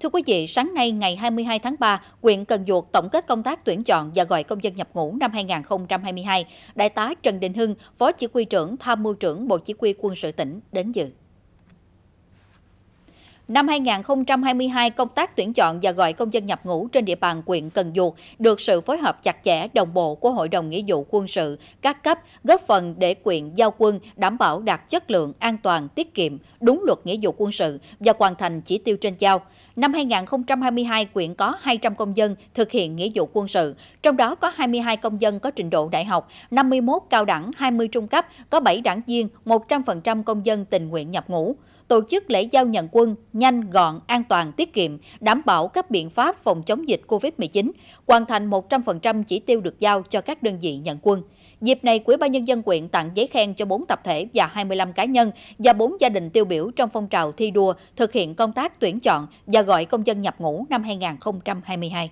Thưa quý vị, sáng nay ngày 22 tháng 3, huyện Cần Duộc tổng kết công tác tuyển chọn và gọi công dân nhập ngũ năm 2022. Đại tá Trần Đình Hưng, Phó Chỉ huy trưởng Tham mưu trưởng Bộ Chỉ huy quân sự tỉnh đến dự. Năm 2022, công tác tuyển chọn và gọi công dân nhập ngũ trên địa bàn quyện Cần Duộc được sự phối hợp chặt chẽ đồng bộ của Hội đồng Nghĩa vụ quân sự các cấp góp phần để quyện giao quân đảm bảo đạt chất lượng, an toàn, tiết kiệm, đúng luật nghĩa vụ quân sự và hoàn thành chỉ tiêu trên giao. Năm 2022, quyện có 200 công dân thực hiện nghĩa vụ quân sự, trong đó có 22 công dân có trình độ đại học, 51 cao đẳng, 20 trung cấp, có 7 đảng viên, 100% công dân tình nguyện nhập ngũ tổ chức lễ giao nhận quân nhanh, gọn, an toàn, tiết kiệm, đảm bảo các biện pháp phòng chống dịch COVID-19, hoàn thành 100% chỉ tiêu được giao cho các đơn vị nhận quân. Dịp này, Quỹ ban nhân dân quyện tặng giấy khen cho 4 tập thể và 25 cá nhân và 4 gia đình tiêu biểu trong phong trào thi đua thực hiện công tác tuyển chọn và gọi công dân nhập ngũ năm 2022.